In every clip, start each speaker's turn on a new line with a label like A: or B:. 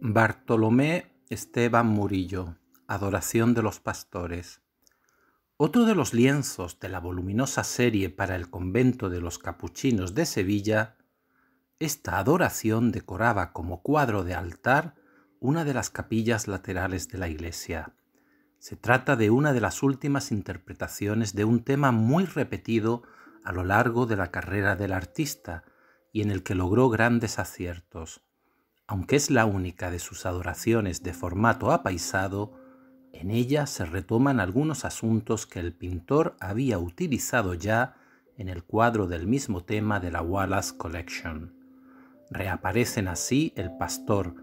A: Bartolomé Esteban Murillo, Adoración de los Pastores. Otro de los lienzos de la voluminosa serie para el convento de los capuchinos de Sevilla, esta adoración decoraba como cuadro de altar una de las capillas laterales de la iglesia. Se trata de una de las últimas interpretaciones de un tema muy repetido a lo largo de la carrera del artista y en el que logró grandes aciertos aunque es la única de sus adoraciones de formato apaisado, en ella se retoman algunos asuntos que el pintor había utilizado ya en el cuadro del mismo tema de la Wallace Collection. Reaparecen así el pastor,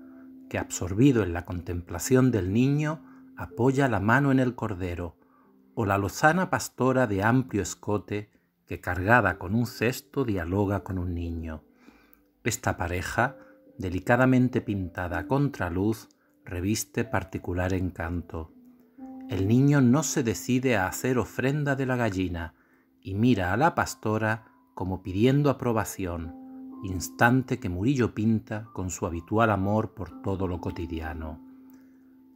A: que absorbido en la contemplación del niño, apoya la mano en el cordero, o la lozana pastora de amplio escote, que cargada con un cesto dialoga con un niño. Esta pareja, delicadamente pintada contra contraluz, reviste particular encanto. El niño no se decide a hacer ofrenda de la gallina y mira a la pastora como pidiendo aprobación, instante que Murillo pinta con su habitual amor por todo lo cotidiano.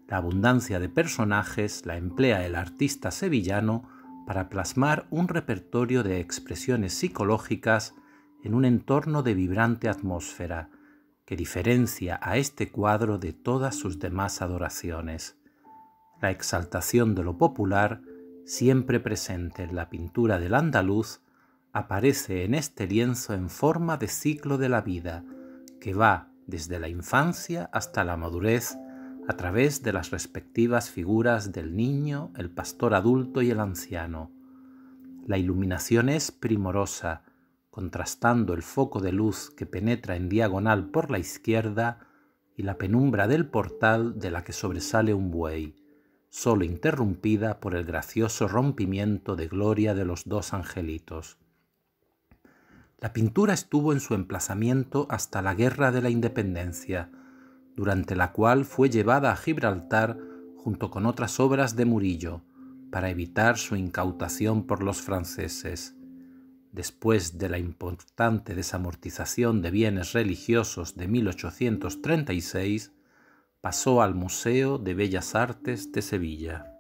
A: La abundancia de personajes la emplea el artista sevillano para plasmar un repertorio de expresiones psicológicas en un entorno de vibrante atmósfera, que diferencia a este cuadro de todas sus demás adoraciones. La exaltación de lo popular, siempre presente en la pintura del andaluz, aparece en este lienzo en forma de ciclo de la vida, que va desde la infancia hasta la madurez a través de las respectivas figuras del niño, el pastor adulto y el anciano. La iluminación es primorosa, contrastando el foco de luz que penetra en diagonal por la izquierda y la penumbra del portal de la que sobresale un buey, solo interrumpida por el gracioso rompimiento de gloria de los dos angelitos. La pintura estuvo en su emplazamiento hasta la Guerra de la Independencia, durante la cual fue llevada a Gibraltar junto con otras obras de Murillo, para evitar su incautación por los franceses después de la importante desamortización de bienes religiosos de 1836, pasó al Museo de Bellas Artes de Sevilla.